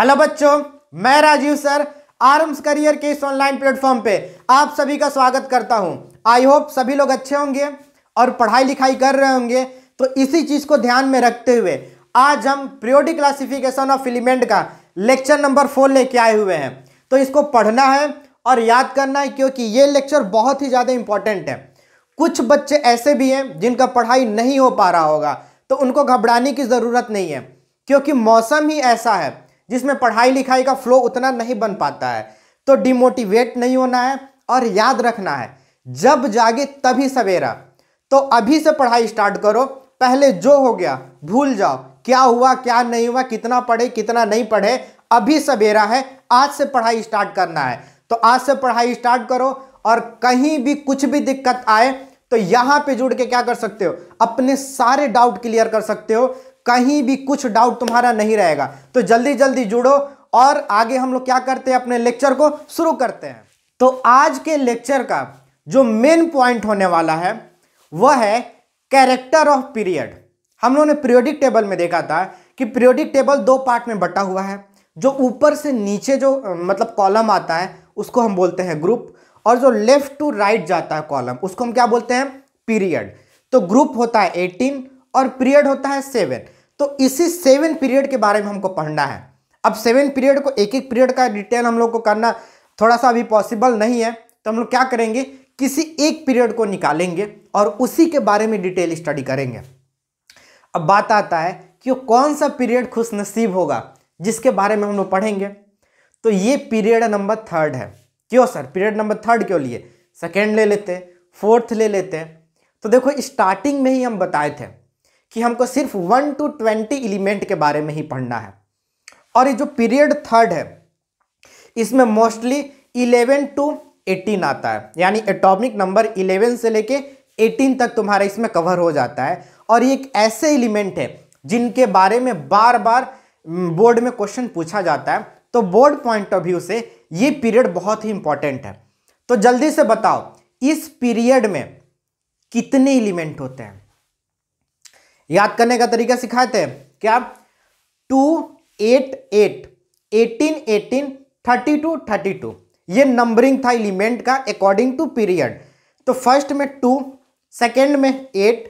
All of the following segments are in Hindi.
हेलो बच्चों मैं राजीव सर आर्म्स करियर के इस ऑनलाइन प्लेटफॉर्म पे आप सभी का स्वागत करता हूं आई होप सभी लोग अच्छे होंगे और पढ़ाई लिखाई कर रहे होंगे तो इसी चीज़ को ध्यान में रखते हुए आज हम प्रियोडिक क्लासिफिकेशन ऑफ एलिमेंट का लेक्चर नंबर फोर लेके आए हुए हैं तो इसको पढ़ना है और याद करना है क्योंकि ये लेक्चर बहुत ही ज़्यादा इंपॉर्टेंट है कुछ बच्चे ऐसे भी हैं जिनका पढ़ाई नहीं हो पा रहा होगा तो उनको घबराने की ज़रूरत नहीं है क्योंकि मौसम ही ऐसा है जिसमें पढ़ाई लिखाई का फ्लो उतना नहीं बन पाता है तो डिमोटिवेट नहीं होना है और याद रखना है जब जागे तभी सवेरा तो अभी से पढ़ाई स्टार्ट करो पहले जो हो गया भूल जाओ क्या हुआ क्या नहीं हुआ कितना पढ़े कितना नहीं पढ़े अभी सवेरा है आज से पढ़ाई स्टार्ट करना है तो आज से पढ़ाई स्टार्ट करो और कहीं भी कुछ भी दिक्कत आए तो यहां पे जुड़ के क्या कर सकते हो अपने सारे डाउट क्लियर कर सकते हो कहीं भी कुछ डाउट तुम्हारा नहीं रहेगा तो जल्दी जल्दी जुड़ो और आगे हम लोग क्या करते हैं अपने लेक्चर को शुरू करते हैं तो आज के लेक्चर का जो मेन पॉइंट होने वाला है वह है कैरेक्टर ऑफ पीरियड हम लोगों ने पीरियोडिक टेबल में देखा था कि पीरियोडिक टेबल दो पार्ट में बटा हुआ है जो ऊपर से नीचे जो मतलब कॉलम आता है उसको हम बोलते हैं ग्रुप और जो लेफ्ट टू राइट जाता है कॉलम उसको हम क्या बोलते हैं पीरियड तो ग्रुप होता है एटीन और पीरियड होता है सेवन तो इसी सेवन पीरियड के बारे में हमको पढ़ना है अब सेवन पीरियड को एक एक पीरियड का डिटेल हम लोग को करना थोड़ा सा अभी पॉसिबल नहीं है तो हम लोग क्या करेंगे किसी एक पीरियड को निकालेंगे और उसी के बारे में डिटेल स्टडी करेंगे अब बात आता है कि वो कौन सा पीरियड खुश नसीब होगा जिसके बारे में हम लोग पढ़ेंगे तो ये पीरियड नंबर थर्ड है क्यों सर पीरियड नंबर थर्ड क्यों लिए सेकेंड ले लेते फोर्थ ले लेते तो देखो स्टार्टिंग में ही हम बताए थे कि हमको सिर्फ वन टू ट्वेंटी एलिमेंट के बारे में ही पढ़ना है और ये जो पीरियड थर्ड है इसमें मोस्टली इलेवन टू एटीन आता है यानी एटॉमिक नंबर इलेवन से लेके एटीन तक तुम्हारा इसमें कवर हो जाता है और ये एक ऐसे एलिमेंट है जिनके बारे में बार बार बोर्ड में क्वेश्चन पूछा जाता है तो बोर्ड पॉइंट ऑफ व्यू से ये पीरियड बहुत ही इंपॉर्टेंट है तो जल्दी से बताओ इस पीरियड में कितने एलिमेंट होते हैं याद करने का तरीका सिखाए थे क्या two eight eight eighteen eighteen thirty two thirty two ये नंबरिंग था एलिमेंट का अकॉर्डिंग टू पीरियड तो फर्स्ट में टू सेकेंड में एट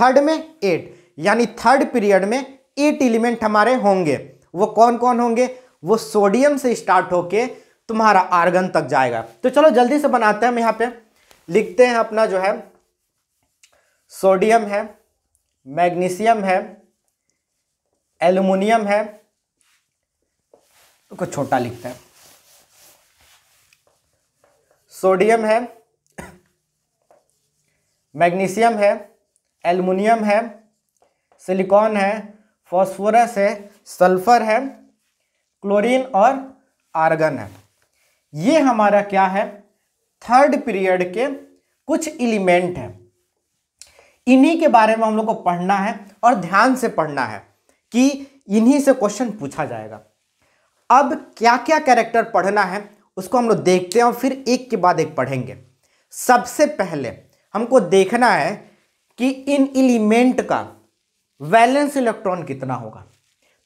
थर्ड में एट यानी थर्ड पीरियड में एट एलिमेंट हमारे होंगे वो कौन कौन होंगे वो सोडियम से स्टार्ट होके तुम्हारा आर्गन तक जाएगा तो चलो जल्दी से बनाते हैं हम यहाँ पे लिखते हैं अपना जो है सोडियम है मैग्नीशियम है एल्युमिनियम है को छोटा लिखते हैं सोडियम है मैग्नीशियम है एल्युमिनियम है सिलिकॉन है फॉस्फोरस है सल्फर है क्लोरीन और आर्गन है ये हमारा क्या है थर्ड पीरियड के कुछ एलिमेंट हैं इन्हीं के बारे में हम लोग को पढ़ना है और ध्यान से पढ़ना है कि इन्हीं से क्वेश्चन पूछा जाएगा अब क्या क्या कैरेक्टर पढ़ना है उसको हम लोग देखते हैं और फिर एक के बाद एक पढ़ेंगे सबसे पहले हमको देखना है कि इन एलिमेंट का वैलेंस इलेक्ट्रॉन कितना होगा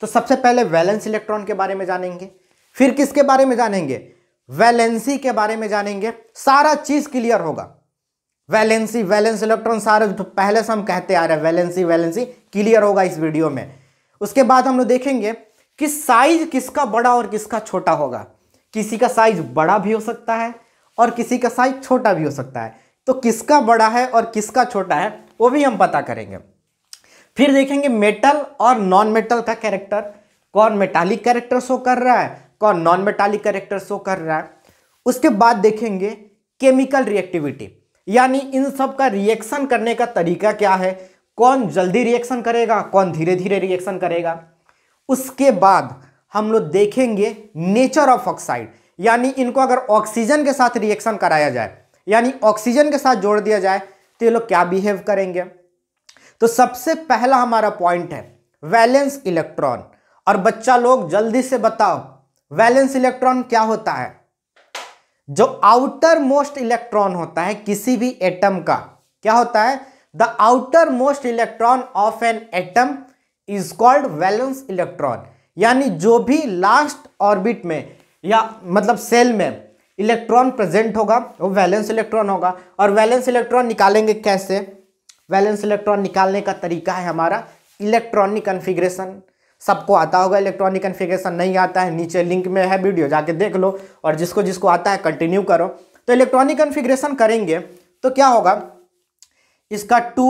तो सबसे पहले वैलेंस इलेक्ट्रॉन के बारे में जानेंगे फिर किसके बारे में जानेंगे वैलेंसी के बारे में जानेंगे सारा चीज क्लियर होगा वैलेंसी वैलेंस इलेक्ट्रॉन सारे जो पहले से हम कहते आ रहे हैं वैलेंसी वैलेंसी क्लियर होगा इस वीडियो में उसके बाद हम लोग देखेंगे कि साइज किसका बड़ा और किसका छोटा होगा किसी का साइज बड़ा भी हो सकता है और किसी का साइज छोटा भी हो सकता है तो किसका बड़ा है और किसका छोटा है वो भी हम पता करेंगे फिर देखेंगे मेटल और नॉन मेटल का कैरेक्टर कौन मेटालिक कैरेक्टर शो कर रहा है कौन नॉन मेटालिक कैरेक्टर शो कर रहा है उसके बाद देखेंगे केमिकल रिएक्टिविटी यानी इन सब का रिएक्शन करने का तरीका क्या है कौन जल्दी रिएक्शन करेगा कौन धीरे धीरे रिएक्शन करेगा उसके बाद हम लोग देखेंगे नेचर ऑफ ऑक्साइड यानी इनको अगर ऑक्सीजन के साथ रिएक्शन कराया जाए यानी ऑक्सीजन के साथ जोड़ दिया जाए तो ये लोग क्या बिहेव करेंगे तो सबसे पहला हमारा पॉइंट है वैलेंस इलेक्ट्रॉन और बच्चा लोग जल्दी से बताओ वैलेंस इलेक्ट्रॉन क्या होता है जो आउटर मोस्ट इलेक्ट्रॉन होता है किसी भी एटम का क्या होता है the outermost electron of an atom is called valence electron यानी जो भी लास्ट ऑर्बिट में या मतलब सेल में इलेक्ट्रॉन प्रेजेंट होगा वो वैलेंस इलेक्ट्रॉन होगा और वैलेंस इलेक्ट्रॉन निकालेंगे कैसे वैलेंस इलेक्ट्रॉन निकालने का तरीका है हमारा इलेक्ट्रॉनिक कन्फिग्रेशन सबको आता होगा इलेक्ट्रॉनिक कन्फिग्रेशन नहीं आता है नीचे लिंक में है वीडियो जाके देख लो और जिसको जिसको आता है कंटिन्यू करो तो इलेक्ट्रॉनिक कन्फिग्रेशन करेंगे तो क्या होगा इसका टू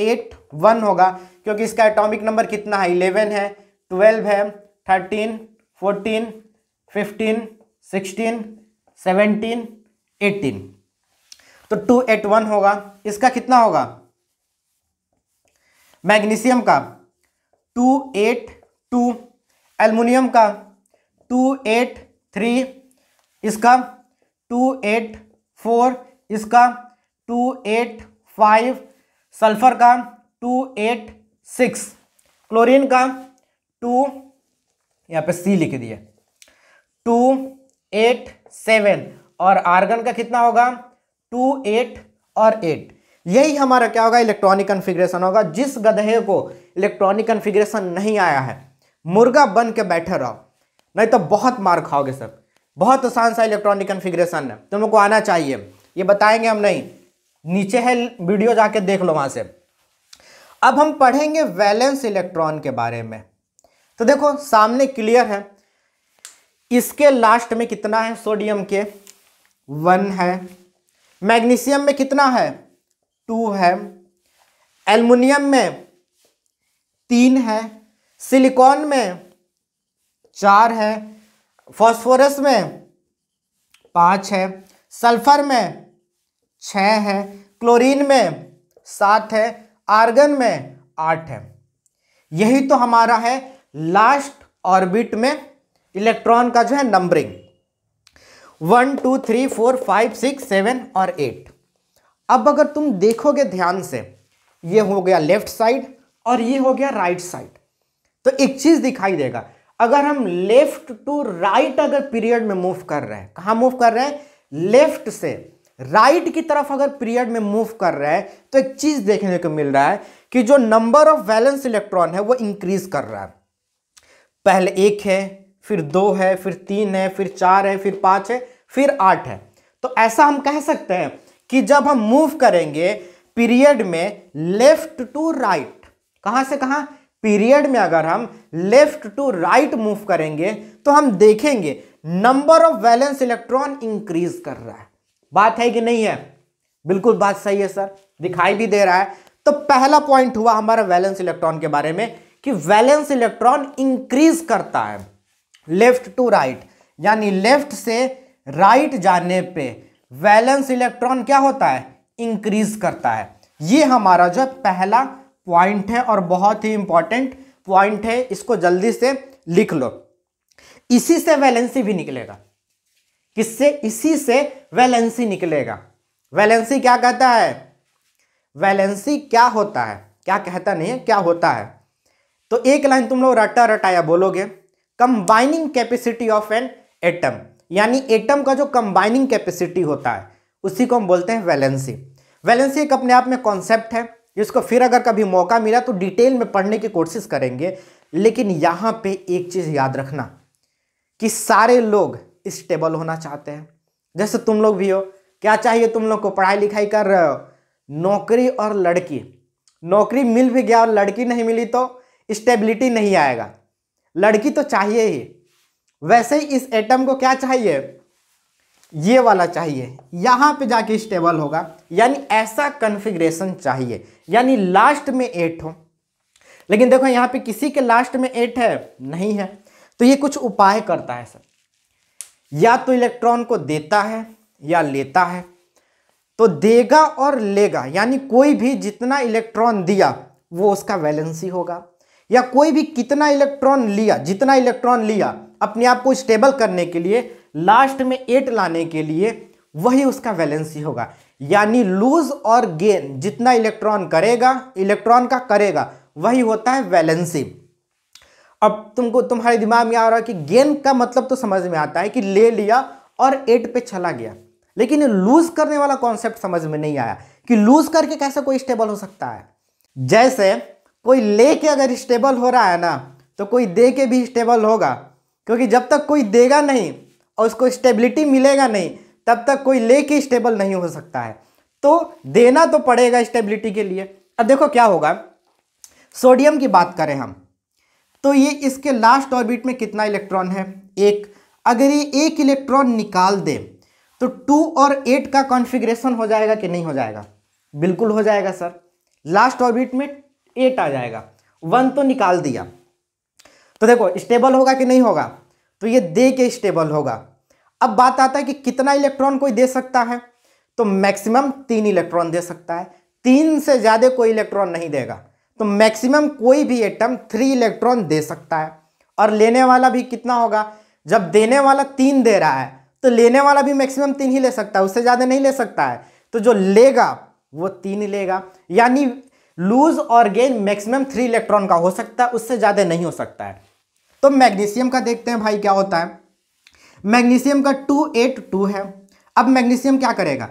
एट वन होगा क्योंकि इसका एटॉमिक नंबर कितना है इलेवन है ट्वेल्व है thirteen fourteen fifteen sixteen seventeen eighteen तो टू एट वन होगा इसका कितना होगा मैग्नीशियम का टू एट टू एलमिनियम का टू एट थ्री इसका टू एट फोर इसका टू एट फाइव सल्फर का टू एट सिक्स क्लोरीन का टू यहाँ पे सी लिख दिए टू एट सेवन और आर्गन का कितना होगा टू एट और एट यही हमारा क्या होगा इलेक्ट्रॉनिक कन्फिग्रेशन होगा जिस गधे को इलेक्ट्रॉनिक कन्फिग्रेशन नहीं आया है मुर्गा बन के बैठे रहो नहीं तो बहुत मार खाओगे सर बहुत आसान सा इलेक्ट्रॉनिक कन्फिग्रेशन है तुम को आना चाहिए ये बताएंगे हम नहीं नीचे है वीडियो जाके देख लो वहाँ से अब हम पढ़ेंगे वैलेंस इलेक्ट्रॉन के बारे में तो देखो सामने क्लियर है इसके लास्ट में कितना है सोडियम के वन है मैग्नीशियम में कितना है टू है एल्युमिनियम में तीन है सिलिकॉन में चार है फॉस्फोरस में पाँच है सल्फर में छः है क्लोरीन में सात है आर्गन में आठ है यही तो हमारा है लास्ट ऑर्बिट में इलेक्ट्रॉन का जो है numbering one two three four five six seven और एट अब अगर तुम देखोगे ध्यान से ये हो गया लेफ्ट साइड और ये हो गया राइट साइड तो एक चीज दिखाई देगा अगर हम लेफ्ट टू राइट अगर पीरियड में मूव कर रहे हैं कहां मूव कर रहे हैं लेफ्ट से राइट की तरफ अगर पीरियड में मूव कर रहे हैं तो एक चीज देखने को मिल रहा है कि जो नंबर ऑफ वैलेंस इलेक्ट्रॉन है वो इंक्रीज कर रहा है पहले एक है फिर दो है फिर तीन है फिर चार है फिर पांच है फिर आठ है तो ऐसा हम कह सकते हैं कि जब हम मूव करेंगे पीरियड में लेफ्ट टू राइट कहां से कहां पीरियड में अगर हम लेफ्ट टू राइट मूव करेंगे तो हम देखेंगे number of valence electron increase कर रहा है बात है कि नहीं है बिल्कुल बात सही है सर दिखाई भी दे रहा है तो पहला पॉइंट हुआ हमारा वैलेंस इलेक्ट्रॉन के बारे में कि वैलेंस इलेक्ट्रॉन इंक्रीज करता है लेफ्ट टू राइट यानी लेफ्ट से राइट जाने पे वैलेंस इलेक्ट्रॉन क्या होता है इंक्रीज करता है ये हमारा जो पहला पॉइंट है और बहुत ही इंपॉर्टेंट पॉइंट है इसको जल्दी से लिख लो इसी से वैलेंसी भी निकलेगा किससे इसी से वैलेंसी निकलेगा वैलेंसी क्या कहता है वैलेंसी क्या होता है क्या कहता नहीं है क्या होता है तो एक लाइन तुम लोग रटा रटाया बोलोगे combining capacity of an atom यानी एटम का जो कंबाइनिंग कैपेसिटी होता है उसी को हम बोलते हैं वैलेंसी वैलेंसी एक अपने आप में कॉन्सेप्ट है जिसको फिर अगर कभी मौका मिला तो डिटेल में पढ़ने की कोशिश करेंगे लेकिन यहाँ पे एक चीज़ याद रखना कि सारे लोग स्टेबल होना चाहते हैं जैसे तुम लोग भी हो क्या चाहिए तुम लोग को पढ़ाई लिखाई कर रहे हो नौकरी और लड़की नौकरी मिल भी गया और लड़की नहीं मिली तो स्टेबिलिटी नहीं आएगा लड़की तो चाहिए ही वैसे ही इस एटम को क्या चाहिए ये वाला चाहिए यहां पे जाके स्टेबल होगा यानी ऐसा कन्फिग्रेशन चाहिए यानी लास्ट में एट हो लेकिन देखो यहां पे किसी के लास्ट में एट है नहीं है तो ये कुछ उपाय करता है सर या तो इलेक्ट्रॉन को देता है या लेता है तो देगा और लेगा यानी कोई भी जितना इलेक्ट्रॉन दिया वो उसका वैलेंसी होगा या कोई भी कितना इलेक्ट्रॉन लिया जितना इलेक्ट्रॉन लिया अपने आप को स्टेबल करने के लिए लास्ट में एट लाने के लिए वही उसका वैलेंसी होगा यानी लूज और गेन जितना इलेक्ट्रॉन करेगा इलेक्ट्रॉन का करेगा वही होता है वैलेंसी अब तुमको तुम्हारे दिमाग में आ रहा है कि गेन का मतलब तो समझ में आता है कि ले लिया और एट पे चला गया लेकिन लूज करने वाला कॉन्सेप्ट समझ में नहीं आया कि लूज करके कैसे कोई स्टेबल हो सकता है जैसे कोई ले के अगर स्टेबल हो रहा है ना तो कोई दे के भी स्टेबल होगा क्योंकि जब तक कोई देगा नहीं और उसको स्टेबिलिटी मिलेगा नहीं तब तक कोई लेके स्टेबल नहीं हो सकता है तो देना तो पड़ेगा स्टेबिलिटी के लिए अब देखो क्या होगा सोडियम की बात करें हम तो ये इसके लास्ट ऑर्बिट में कितना इलेक्ट्रॉन है एक अगर ये एक इलेक्ट्रॉन निकाल दे तो टू और एट का कॉन्फ़िगरेशन हो जाएगा कि नहीं हो जाएगा बिल्कुल हो जाएगा सर लास्ट ऑर्बिट में एट आ जाएगा वन तो निकाल दिया तो देखो स्टेबल होगा कि नहीं होगा तो ये दे के स्टेबल होगा अब बात आता है कि कितना इलेक्ट्रॉन कोई दे सकता है तो मैक्सिमम तीन इलेक्ट्रॉन दे सकता है तीन से ज़्यादा कोई इलेक्ट्रॉन नहीं देगा तो मैक्सिमम कोई भी एटम थ्री इलेक्ट्रॉन दे सकता है और लेने वाला भी कितना होगा जब देने वाला तीन दे रहा है तो लेने वाला भी मैक्सिमम तीन ही ले सकता है उससे ज़्यादा नहीं ले सकता है तो जो लेगा वो तीन ही लेगा यानी लूज और गेन मैक्सिमम थ्री इलेक्ट्रॉन का हो सकता है उससे ज़्यादा नहीं हो सकता है तो मैग्नीशियम का देखते हैं भाई क्या होता है मैग्नीशियम का टू एट टू है अब मैग्नीशियम क्या करेगा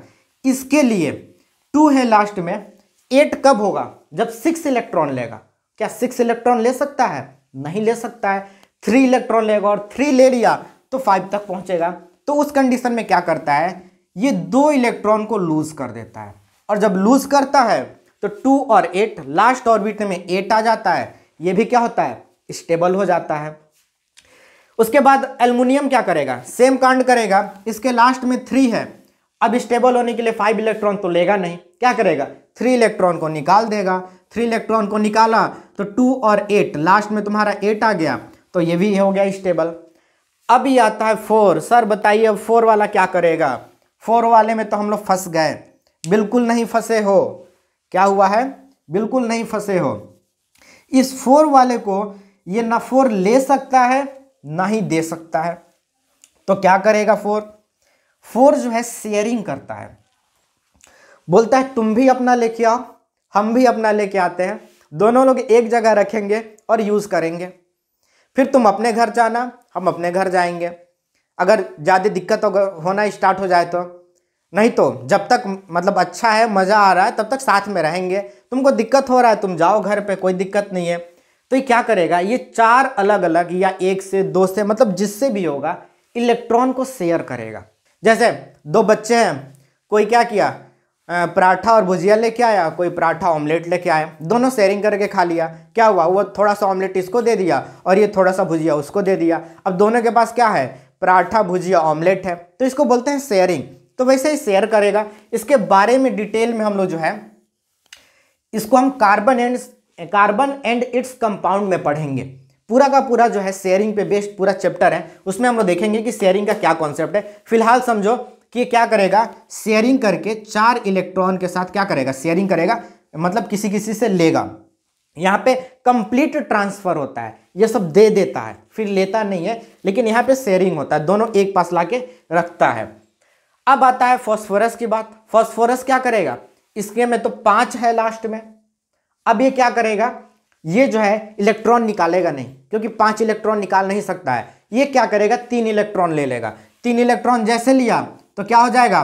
इसके लिए टू है लास्ट में एट कब होगा जब सिक्स इलेक्ट्रॉन लेगा क्या सिक्स इलेक्ट्रॉन ले सकता है नहीं ले सकता है थ्री इलेक्ट्रॉन लेगा और थ्री ले लिया तो फाइव तक पहुंचेगा तो उस कंडीशन में क्या करता है ये दो इलेक्ट्रॉन को लूज कर देता है और जब लूज करता है तो टू और एट लास्ट ऑर्बिट में एट आ जाता है ये भी क्या होता है स्टेबल हो जाता है उसके बाद एल्युमिनियम क्या करेगा सेम कांड करेगा इसके लास्ट में थ्री है अब स्टेबल होने के लिए फाइव इलेक्ट्रॉन तो लेगा नहीं क्या करेगा थ्री इलेक्ट्रॉन को निकाल देगा थ्री इलेक्ट्रॉन को निकाला तो टू और एट लास्ट में तुम्हारा एट आ गया तो ये भी हो गया स्टेबल अब ये आता है फोर सर बताइए अब फोर वाला क्या करेगा फोर वाले में तो हम लोग फंस गए बिल्कुल नहीं फंसे हो क्या हुआ है बिल्कुल नहीं फंसे हो इस फोर वाले को ये ना फोर ले सकता है ना ही दे सकता है तो क्या करेगा फोर फोर जो है शेयरिंग करता है बोलता है तुम भी अपना लेके आओ हम भी अपना लेके आते हैं दोनों लोग एक जगह रखेंगे और यूज़ करेंगे फिर तुम अपने घर जाना हम अपने घर जाएंगे अगर ज़्यादा दिक्कत होना स्टार्ट हो जाए तो नहीं तो जब तक मतलब अच्छा है मज़ा आ रहा है तब तक साथ में रहेंगे तुमको दिक्कत हो रहा है तुम जाओ घर पे कोई दिक्कत नहीं है तो ये क्या करेगा ये चार अलग अलग या एक से दो से मतलब जिससे भी होगा इलेक्ट्रॉन को शेयर करेगा जैसे दो बच्चे हैं कोई क्या किया पराठा और भुजिया लेके आया कोई पराठा ऑमलेट लेके आया दोनों शेयरिंग करके खा लिया क्या हुआ वो थोड़ा सा ऑमलेट इसको दे दिया और ये थोड़ा सा भुजिया उसको दे दिया अब दोनों के पास क्या है पराठा भुजिया ऑमलेट है तो इसको बोलते हैं शेयरिंग तो वैसे ही शेयर करेगा इसके बारे में डिटेल में हम लोग जो है इसको हम carbon and carbon and its compound में पढ़ेंगे पूरा का पूरा जो है शेयरिंग पे बेस्ड पूरा चैप्टर है उसमें हम लोग देखेंगे कि शेयरिंग का क्या कॉन्सेप्ट है फिलहाल समझो कि क्या करेगा शेयरिंग करके चार इलेक्ट्रॉन के साथ क्या करेगा शेयरिंग करेगा मतलब किसी किसी से लेगा यहाँ पे कंप्लीट ट्रांसफर होता है ये सब दे देता है फिर लेता नहीं है लेकिन यहाँ पे शेयरिंग होता है दोनों एक पास लाके रखता है अब आता है फॉस्फोरस की बात फॉस्फोरस क्या करेगा इसके में तो पांच है लास्ट में अब ये क्या करेगा ये जो है इलेक्ट्रॉन निकालेगा नहीं क्योंकि पांच इलेक्ट्रॉन निकाल नहीं सकता है ये क्या करेगा तीन इलेक्ट्रॉन ले लेगा तीन इलेक्ट्रॉन जैसे लिया तो क्या हो जाएगा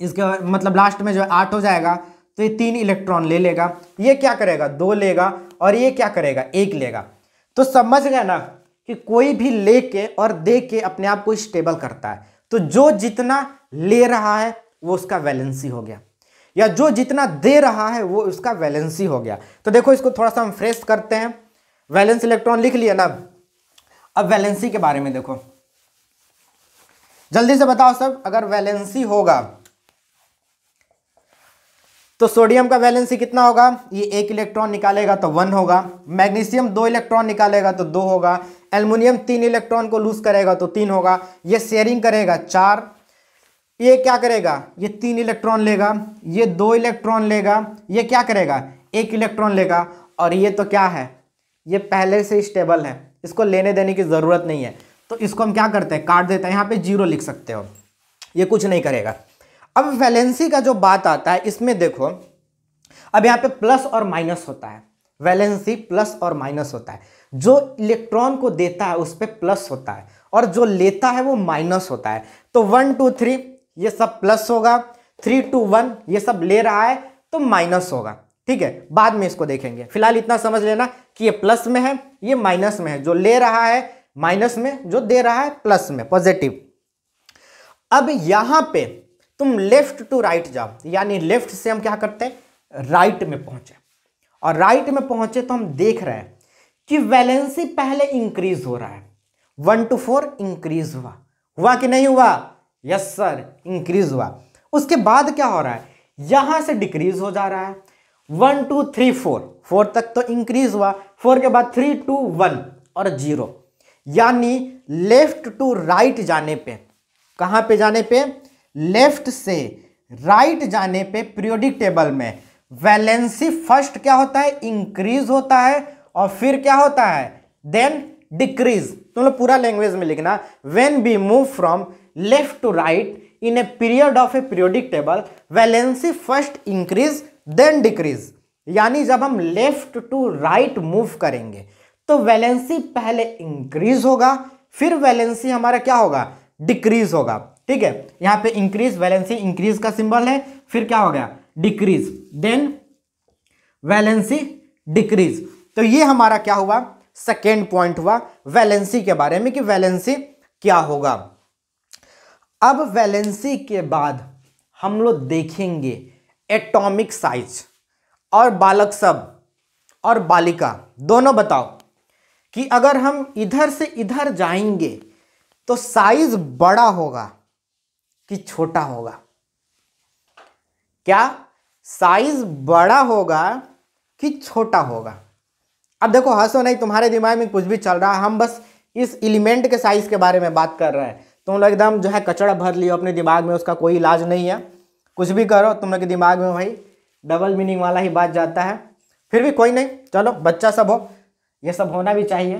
इसके मतलब लास्ट में जो है आठ हो जाएगा तो ये तीन इलेक्ट्रॉन ले लेगा ये क्या करेगा दो लेगा और ये क्या करेगा एक लेगा तो समझ गए ना कि कोई भी ले के और दे के अपने आप को स्टेबल करता है तो जो जितना ले रहा है वो उसका वैलेंसी हो गया या जो जितना दे रहा है वो उसका वैलेंसी हो गया तो देखो इसको थोड़ा सा हम फ्रेश करते हैं वैलेंस इलेक्ट्रॉन लिख लिया ना अब वैलेंसी के बारे में देखो जल्दी से बताओ सब अगर वैलेंसी होगा तो सोडियम का वैलेंसी कितना होगा ये एक इलेक्ट्रॉन निकालेगा तो वन होगा मैग्नीशियम दो इलेक्ट्रॉन निकालेगा तो दो होगा एल्युमिनियम तीन इलेक्ट्रॉन को लूज करेगा तो तीन होगा ये शेयरिंग करेगा चार ये क्या करेगा ये तीन इलेक्ट्रॉन लेगा ये दो इलेक्ट्रॉन लेगा ये क्या करेगा एक इलेक्ट्रॉन लेगा और ये तो क्या है ये पहले से स्टेबल है इसको लेने देने की ज़रूरत नहीं है तो इसको हम क्या करते हैं काट देते हैं यहाँ पे जीरो लिख सकते हो ये कुछ नहीं करेगा अब वैलेंसी का जो बात आता है इसमें देखो अब यहाँ पे प्लस और माइनस होता है वैलेंसी प्लस और माइनस होता है जो इलेक्ट्रॉन को देता है उस पर प्लस होता है और जो लेता है वो माइनस होता है तो वन टू थ्री ये सब प्लस होगा थ्री टू वन ये सब ले रहा है तो माइनस होगा ठीक है बाद में इसको देखेंगे फिलहाल इतना समझ लेना कि ये प्लस में है ये माइनस में है जो ले रहा है माइनस में जो दे रहा है प्लस में पॉजिटिव अब यहां पे तुम लेफ्ट टू राइट जाओ यानी लेफ्ट से हम क्या करते हैं राइट में पहुंचे और राइट में पहुंचे तो हम देख रहे हैं कि वैलेंसी पहले इंक्रीज हो रहा है वन टू फोर इंक्रीज हुआ हुआ कि नहीं हुआ यस सर इंक्रीज हुआ उसके बाद क्या हो रहा है यहां से डिक्रीज हो जा रहा है one two three four four तक तो इंक्रीज हुआ फोर के बाद थ्री टू वन और जीरो यानी लेफ्ट टू राइट जाने पे कहां पे जाने पे लेफ्ट से राइट जाने पे पीरियोडिक टेबल में वैलेंसी फर्स्ट क्या होता है इंक्रीज होता है और फिर क्या होता है देन डिक्रीज तुम लोग पूरा लैंग्वेज में लिखना when we move from left to right in a period of a periodic table valency first increase then decrease यानी जब हम लेफ्ट टू राइट मूव करेंगे तो वैलेंसी पहले इंक्रीज होगा फिर वैलेंसी हमारा क्या होगा डिक्रीज होगा ठीक है यहां पे इंक्रीज वैलेंसी इंक्रीज का सिंबल है फिर क्या हो गया डिक्रीज देन वैलेंसी डिक्रीज तो ये हमारा क्या हुआ सेकेंड पॉइंट हुआ वैलेंसी के बारे में कि वैलेंसी क्या होगा अब वैलेंसी के बाद हम लोग देखेंगे एटॉमिक साइज और बालक सब और बालिका दोनों बताओ कि अगर हम इधर से इधर जाएंगे तो साइज बड़ा होगा कि छोटा होगा क्या साइज बड़ा होगा कि छोटा होगा अब देखो हंसो नहीं तुम्हारे दिमाग में कुछ भी चल रहा है हम बस इस एलिमेंट के साइज के बारे में बात कर रहे हैं तुम लोग एकदम जो है कचड़ा भर लियो अपने दिमाग में उसका कोई इलाज नहीं है कुछ भी करो तुम लोग के दिमाग में भाई डबल मीनिंग वाला ही बात जाता है फिर भी कोई नहीं चलो बच्चा सब हो ये सब होना भी चाहिए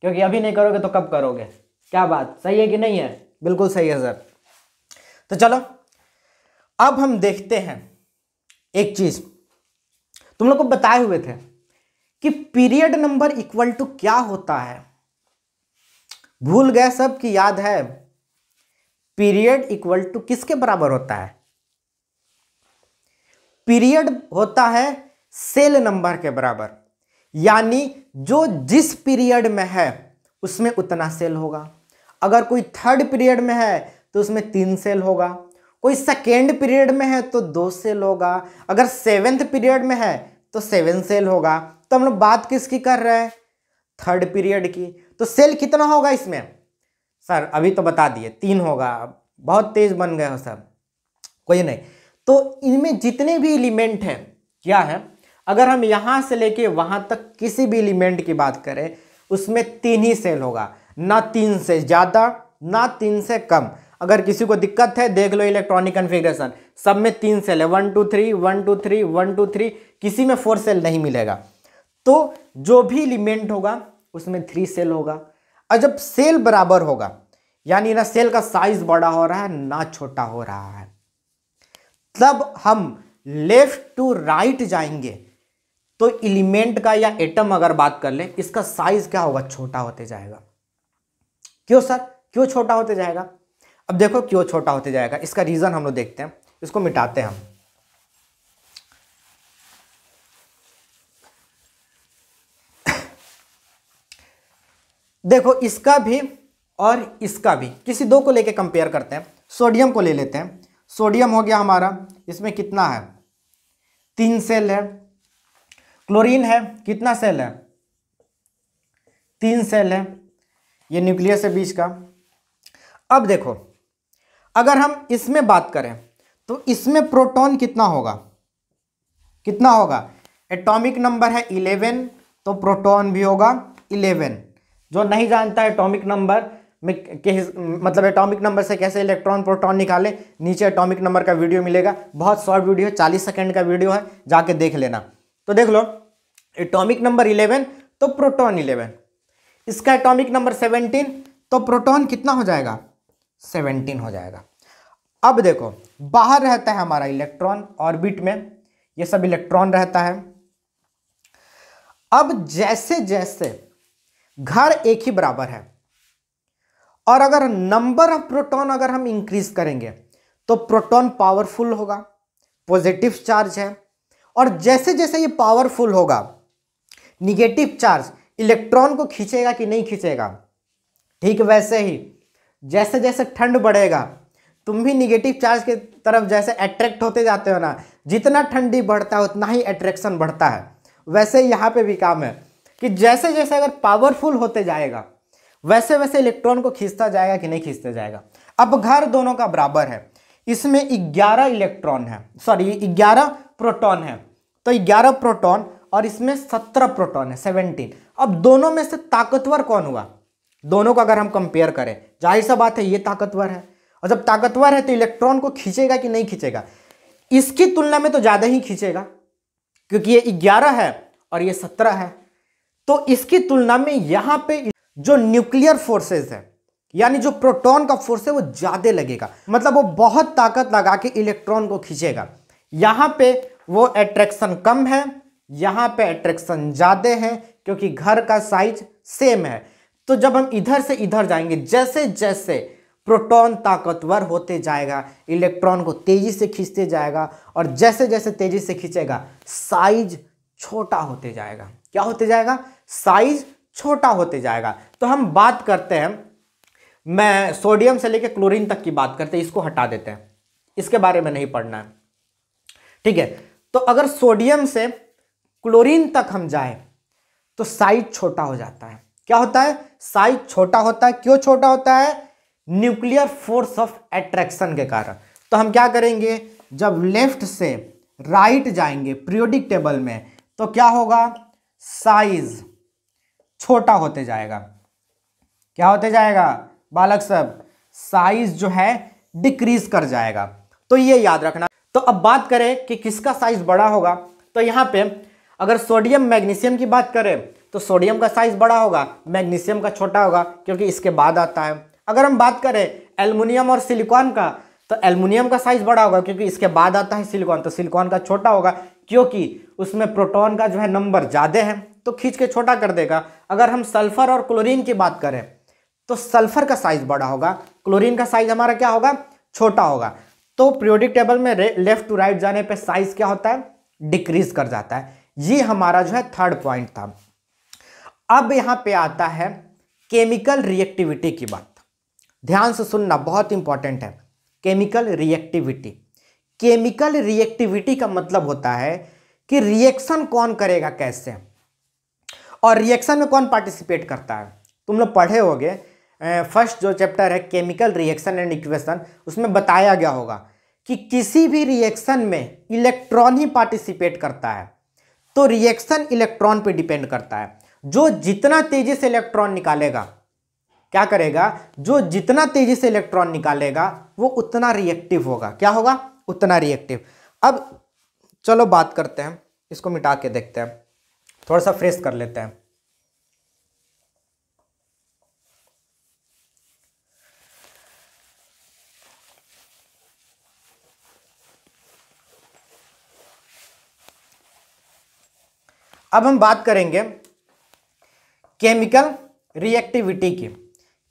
क्योंकि अभी नहीं करोगे तो कब करोगे क्या बात सही है कि नहीं है बिल्कुल सही है सर तो चलो अब हम देखते हैं एक चीज़ तुम लोग को बताए हुए थे कि पीरियड नंबर इक्वल टू क्या होता है भूल गए सब की याद है पीरियड इक्वल टू किसके बराबर होता है पीरियड होता है सेल नंबर के बराबर यानी जो जिस पीरियड में है उसमें उतना सेल होगा अगर कोई थर्ड पीरियड में है तो उसमें तीन सेल होगा कोई सेकेंड पीरियड में है तो दो सेल होगा अगर सेवेंथ पीरियड में है तो सेवन सेल होगा तो हम लोग बात किसकी कर रहे हैं थर्ड पीरियड की तो सेल कितना होगा इसमें सर अभी तो बता दिए तीन होगा बहुत तेज बन गए हो सर कोई नहीं तो इनमें जितने भी एलिमेंट हैं क्या है अगर हम यहाँ से लेके वहाँ तक किसी भी एलिमेंट की बात करें उसमें तीन ही सेल होगा ना तीन से ज़्यादा ना तीन से कम अगर किसी को दिक्कत है देख लो इलेक्ट्रॉनिक कन्फिग्रेशन सब में तीन सेल है one two three one two three one two three किसी में फोर सेल नहीं मिलेगा तो जो भी एलिमेंट होगा उसमें थ्री सेल होगा और जब सेल बराबर होगा यानी ना सेल का साइज बड़ा हो रहा है ना छोटा हो रहा है तब हम लेफ्ट टू राइट जाएंगे तो एलिमेंट का या एटम अगर बात कर ले इसका साइज क्या होगा छोटा होते जाएगा क्यों सर क्यों छोटा होते जाएगा अब देखो क्यों छोटा होते जाएगा इसका रीज़न हम लोग देखते हैं इसको मिटाते हैं हम देखो इसका भी और इसका भी किसी दो को लेके कंपेयर करते हैं सोडियम को ले लेते हैं सोडियम हो गया हमारा इसमें कितना है तीन सेल है क्लोरीन है कितना सेल है तीन सेल है ये न्यूक्लियस है बीच का अब देखो अगर हम इसमें बात करें तो इसमें प्रोटॉन कितना होगा कितना होगा एटॉमिक नंबर है इलेवन तो प्रोटॉन भी होगा इलेवन जो नहीं जानता है एटॉमिक नंबर में के मतलब एटॉमिक नंबर से कैसे इलेक्ट्रॉन प्रोटॉन निकाले नीचे एटॉमिक नंबर का वीडियो मिलेगा बहुत शॉर्ट वीडियो है चालीस सेकेंड का वीडियो है जाके देख लेना तो देख लो एटॉमिक नंबर इलेवन तो प्रोटॉन इलेवन इसका एटॉमिक नंबर सेवनटीन तो प्रोटॉन कितना हो जाएगा सेवनटीन हो जाएगा अब देखो बाहर रहता है हमारा इलेक्ट्रॉन ऑर्बिट में ये सब इलेक्ट्रॉन रहता है अब जैसे जैसे घर एक ही बराबर है और अगर नंबर ऑफ प्रोटॉन अगर हम इंक्रीज करेंगे तो प्रोटॉन पावरफुल होगा पॉजिटिव चार्ज है और जैसे जैसे ये पावरफुल होगा निगेटिव चार्ज इलेक्ट्रॉन को खींचेगा कि नहीं खींचेगा ठीक वैसे ही जैसे जैसे ठंड बढ़ेगा तुम भी निगेटिव चार्ज के तरफ जैसे अट्रैक्ट होते जाते हो ना जितना ठंडी बढ़ता है उतना ही अट्रैक्शन बढ़ता है वैसे यहाँ पे भी काम है कि जैसे जैसे अगर पावरफुल होते जाएगा वैसे वैसे इलेक्ट्रॉन को खींचता जाएगा कि नहीं खींचता जाएगा अब घर दोनों का बराबर है इसमें 11 इलेक्ट्रॉन है सॉरी 11 प्रोटॉन है तो 11 प्रोटॉन और इसमें 17 प्रोटॉन है 17 अब दोनों में से ताकतवर कौन हुआ दोनों को अगर हम कंपेयर करें जाहिर सा बात है ये ताकतवर है और जब ताकतवर है तो इलेक्ट्रॉन को खींचेगा कि नहीं खींचेगा इसकी तुलना में तो ज़्यादा ही खींचेगा क्योंकि ये ग्यारह है और ये सत्रह है तो इसकी तुलना में यहां पे जो न्यूक्लियर फोर्सेस है यानी जो प्रोटॉन का फोर्स है वो ज्यादा लगेगा मतलब वो बहुत ताकत लगा के इलेक्ट्रॉन को खींचेगा यहां पे वो एट्रैक्शन कम है यहाँ पे अट्रैक्शन ज़्यादा है क्योंकि घर का साइज सेम है तो जब हम इधर से इधर जाएंगे जैसे जैसे प्रोटॉन ताकतवर होते जाएगा इलेक्ट्रॉन को तेज़ी से खींचते जाएगा और जैसे जैसे तेज़ी से खींचेगा साइज छोटा होते जाएगा क्या होते जाएगा साइज छोटा होते जाएगा तो हम बात करते हैं मैं सोडियम से लेकर क्लोरीन तक की बात करते हैं इसको हटा देते हैं इसके बारे में नहीं पढ़ना है ठीक है तो अगर सोडियम से क्लोरीन तक हम जाए तो साइज छोटा हो जाता है क्या होता है साइज छोटा होता है क्यों छोटा होता है न्यूक्लियर फोर्स ऑफ एट्रैक्शन के कारण तो हम क्या करेंगे जब लेफ्ट से राइट जाएंगे प्रियोडिक टेबल में तो क्या होगा साइज छोटा होते जाएगा क्या होते जाएगा बालक सब साइज जो है डिक्रीज कर जाएगा तो ये याद रखना तो अब बात करें कि किसका साइज बड़ा होगा तो यहां पे अगर सोडियम मैग्नीशियम की बात करें तो सोडियम का साइज बड़ा होगा मैग्नीशियम का छोटा होगा क्योंकि इसके बाद आता है अगर हम बात करें एल्युमिनियम और सिलिकॉन का तो एल्युमिनियम का साइज बड़ा होगा क्योंकि इसके बाद आता है सिलिकॉन तो सिलिकॉन का छोटा होगा क्योंकि उसमें प्रोटॉन का जो है नंबर ज़्यादा है तो खींच के छोटा कर देगा अगर हम सल्फर और क्लोरीन की बात करें तो सल्फर का साइज बड़ा होगा क्लोरीन का साइज हमारा क्या होगा छोटा होगा तो प्रियोडिक टेबल में लेफ्ट टू राइट जाने पर साइज क्या होता है डिक्रीज कर जाता है ये हमारा जो है थर्ड पॉइंट था अब यहाँ पे आता है केमिकल रिएक्टिविटी की बात ध्यान से सुनना बहुत इंपॉर्टेंट है केमिकल रिएक्टिविटी केमिकल रिएक्टिविटी का मतलब होता है कि रिएक्शन कौन करेगा कैसे और रिएक्शन में कौन पार्टिसिपेट करता है तुम लोग पढ़े होगे फर्स्ट जो चैप्टर है केमिकल रिएक्शन एंड इक्वेशन उसमें बताया गया होगा कि किसी भी रिएक्शन में इलेक्ट्रॉन ही पार्टिसिपेट करता है तो रिएक्शन इलेक्ट्रॉन पे डिपेंड करता है जो जितना तेजी से इलेक्ट्रॉन निकालेगा क्या करेगा जो जितना तेजी से इलेक्ट्रॉन निकालेगा वो उतना रिएक्टिव होगा क्या होगा उतना रिएक्टिव अब चलो बात करते हैं इसको मिटा के देखते हैं थोड़ा सा फ्रेश कर लेते हैं अब हम बात करेंगे केमिकल रिएक्टिविटी की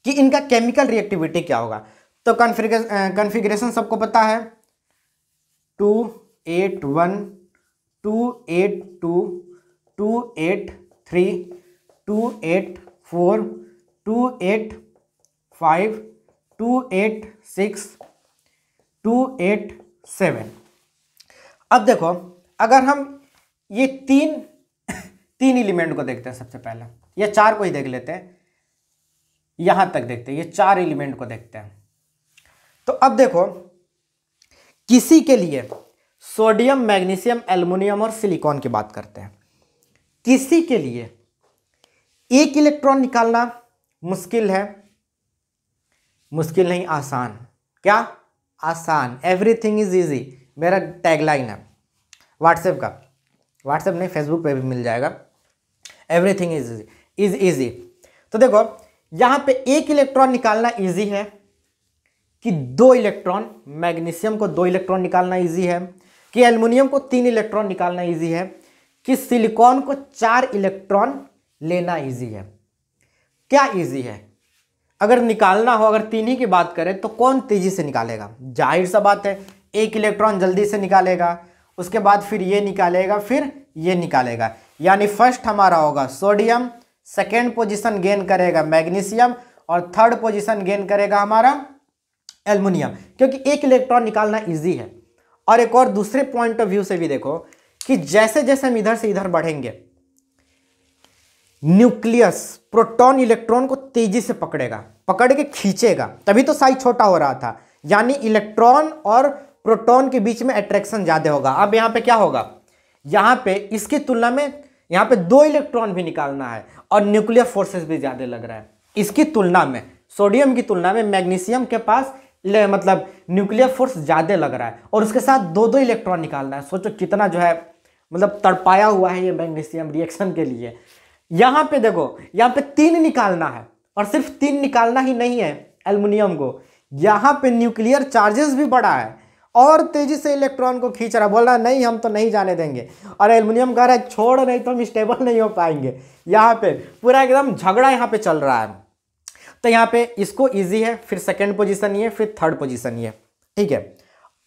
कि इनका केमिकल रिएक्टिविटी क्या होगा तो कन्फिग्रेशन सबको पता है two eight one two eight two two eight three two eight four two eight five two eight six two eight seven अब देखो अगर हम ये तीन तीन एलिमेंट को देखते हैं सबसे पहले या चार को ही देख लेते हैं यहाँ तक देखते हैं ये चार एलिमेंट को देखते हैं तो अब देखो किसी के लिए सोडियम मैग्नीशियम एल्युमिनियम और सिलिकॉन की बात करते हैं किसी के लिए एक इलेक्ट्रॉन निकालना मुश्किल है मुश्किल नहीं आसान क्या आसान एवरीथिंग इज इजी मेरा टैगलाइन है व्हाट्सएप का व्हाट्सएप नहीं फेसबुक पे भी मिल जाएगा एवरीथिंग इज इज इजी तो देखो यहाँ पे एक इलेक्ट्रॉन निकालना इजी है कि दो इलेक्ट्रॉन मैग्नीशियम को दो इलेक्ट्रॉन निकालना ईजी है कि एल्युमिनियम को तीन इलेक्ट्रॉन निकालना ईजी है कि सिलिकॉन को चार इलेक्ट्रॉन लेना ईजी है क्या ईजी है अगर निकालना हो अगर तीन ही की बात करें तो कौन तेजी से निकालेगा जाहिर सा बात है एक इलेक्ट्रॉन जल्दी से निकालेगा उसके बाद फिर ये निकालेगा फिर ये निकालेगा यानी फर्स्ट हमारा होगा सोडियम सेकेंड पोजिशन गेन करेगा मैग्नीशियम और थर्ड पोजिशन गेन करेगा हमारा एलमिनियम क्योंकि एक इलेक्ट्रॉन निकालना ईजी है और एक और दूसरे पॉइंट ऑफ व्यू से भी देखो कि जैसे जैसे हम इधर से इधर बढ़ेंगे न्यूक्लियस प्रोटॉन इलेक्ट्रॉन को तेजी से पकड़ेगा पकड़ के खींचेगा तभी तो साइज छोटा हो रहा था यानी इलेक्ट्रॉन और प्रोटॉन के बीच में अट्रैक्शन ज़्यादा होगा अब यहाँ पे क्या होगा यहाँ पे इसकी तुलना में यहाँ पे दो इलेक्ट्रॉन भी निकालना है और न्यूक्लियर फोर्सेस भी ज़्यादा लग रहा है इसकी तुलना में सोडियम की तुलना में मैग्नीशियम के पास मतलब न्यूक्लियर फोर्स ज़्यादा लग रहा है और उसके साथ दो दो इलेक्ट्रॉन निकालना है सोचो कितना जो है मतलब तड़पाया हुआ है ये मैग्नीशियम रिएक्शन के लिए यहाँ पे देखो यहाँ पे तीन निकालना है और सिर्फ तीन निकालना ही नहीं है एल्युमिनियम को यहाँ पे न्यूक्लियर चार्जेस भी बढ़ा है और तेजी से इलेक्ट्रॉन को खींच रहा बोल रहा नहीं हम तो नहीं जाने देंगे और एल्युमिनियम कह रहा है छोड़ नहीं तो हम स्टेबल नहीं हो पाएंगे यहाँ पे पूरा एकदम झगड़ा यहाँ पे चल रहा है तो यहाँ पे इसको इजी है फिर सेकेंड पोजिशन ये फिर थर्ड पोजिशन ये ठीक है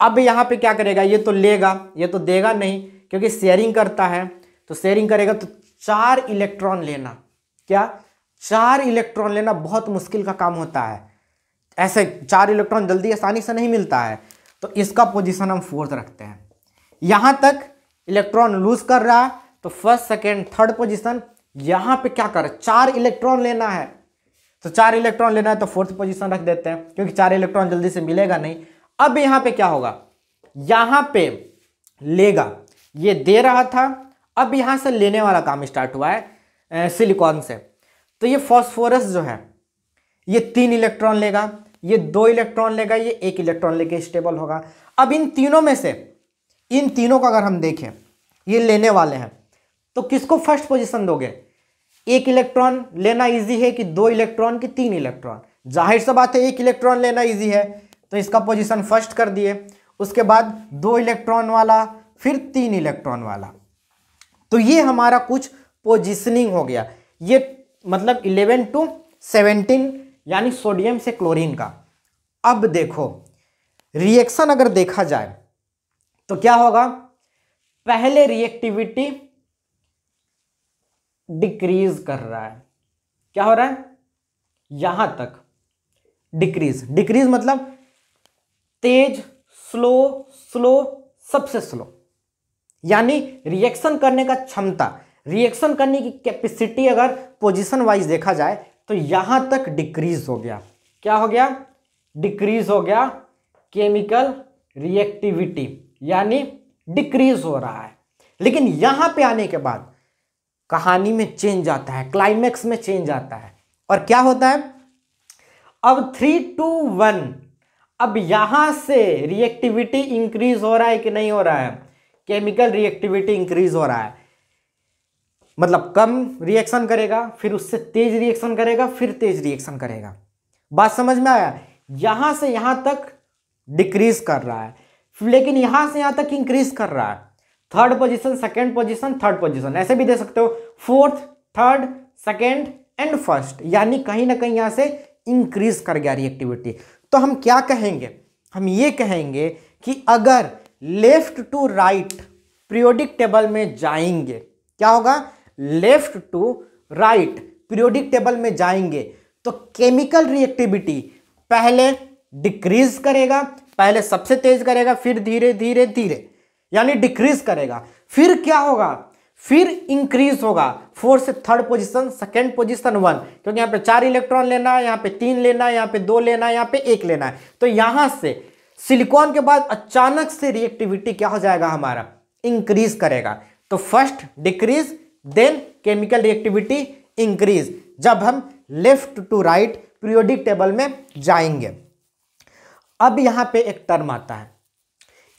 अब यहाँ पे क्या करेगा ये तो लेगा ये तो देगा नहीं क्योंकि शेयरिंग करता है तो शेयरिंग करेगा तो चार इलेक्ट्रॉन लेना क्या चार इलेक्ट्रॉन लेना बहुत मुश्किल का काम होता है ऐसे चार इलेक्ट्रॉन जल्दी आसानी से नहीं मिलता है तो इसका पोजीशन हम फोर्थ रखते हैं यहाँ तक इलेक्ट्रॉन लूज कर रहा है तो फर्स्ट सेकेंड थर्ड पोजिशन यहाँ पे क्या कर चार इलेक्ट्रॉन लेना है तो चार इलेक्ट्रॉन लेना है तो फोर्थ पोजिशन रख देते हैं क्योंकि चार इलेक्ट्रॉन जल्दी से मिलेगा नहीं अब यहां पर क्या होगा यहां पर लेगा ये दे रहा था अब यहां से लेने वाला काम स्टार्ट हुआ है सिलिकॉन से तो ये फॉस्फोरस जो है ये तीन इलेक्ट्रॉन लेगा ये दो इलेक्ट्रॉन लेगा ये एक इलेक्ट्रॉन लेके स्टेबल होगा अब इन तीनों में से इन तीनों का अगर हम देखें ये लेने वाले हैं तो किसको फर्स्ट पोजीशन दोगे एक इलेक्ट्रॉन लेना इजी है कि दो इलेक्ट्रॉन कि तीन इलेक्ट्रॉन जाहिर सा बात है एक इलेक्ट्रॉन लेना इजी है तो इसका पोजीशन फर्स्ट कर दिए उसके बाद दो इलेक्ट्रॉन वाला फिर तीन इलेक्ट्रॉन वाला तो ये हमारा कुछ पोजिशनिंग हो गया ये मतलब इलेवन टू सेवेंटीन यानी सोडियम से क्लोरीन का अब देखो रिएक्शन अगर देखा जाए तो क्या होगा पहले रिएक्टिविटी डिक्रीज कर रहा है क्या हो रहा है यहां तक डिक्रीज डिक्रीज मतलब तेज स्लो स्लो सबसे स्लो यानी रिएक्शन करने का क्षमता रिएक्शन करने की कैपेसिटी अगर पोजीशन वाइज देखा जाए तो यहां तक डिक्रीज हो गया क्या हो गया डिक्रीज हो गया केमिकल रिएक्टिविटी यानी डिक्रीज हो रहा है लेकिन यहां पे आने के बाद कहानी में चेंज आता है क्लाइमैक्स में चेंज आता है और क्या होता है अब थ्री टू वन अब यहां से रिएक्टिविटी इंक्रीज हो रहा है कि नहीं हो रहा है केमिकल रिएक्टिविटी इंक्रीज हो रहा है मतलब कम रिएक्शन करेगा फिर उससे तेज रिएक्शन करेगा फिर तेज रिएक्शन करेगा बात समझ में आया यहां से यहां तक डिक्रीज कर रहा है लेकिन यहां से यहां तक इंक्रीज कर रहा है third position second position third position ऐसे भी दे सकते हो fourth third second and first यानी कहीं ना कहीं यहाँ से इंक्रीज कर गया रिएक्टिविटी तो हम क्या कहेंगे हम ये कहेंगे कि अगर left to right periodic table में जाएंगे क्या होगा left to right periodic table में जाएंगे तो केमिकल रिएक्टिविटी पहले डिक्रीज करेगा पहले सबसे तेज करेगा फिर धीरे धीरे धीरे यानी डिक्रीज करेगा फिर क्या होगा फिर इंक्रीज होगा फोर्थ से third position second position one क्योंकि यहाँ पे चार इलेक्ट्रॉन लेना है यहाँ पे तीन लेना है यहाँ पे दो लेना है यहाँ पे एक लेना है तो यहां से सिलिकॉन के बाद अचानक से रिएक्टिविटी क्या हो जाएगा हमारा इंक्रीज करेगा तो first decrease then chemical reactivity increase जब हम left to right periodic table में जाएंगे अब यहाँ पे एक टर्म आता है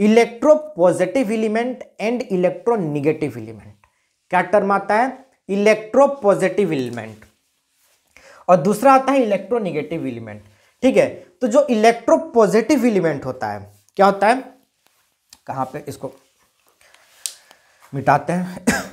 electropositive element and electronegative element क्या टर्म आता है इलेक्ट्रो पॉजिटिव एलिमेंट और दूसरा आता है इलेक्ट्रोनिगेटिव एलिमेंट ठीक है तो जो इलेक्ट्रो पॉजिटिव एलिमेंट होता है क्या होता है कहां पे इसको मिटाते हैं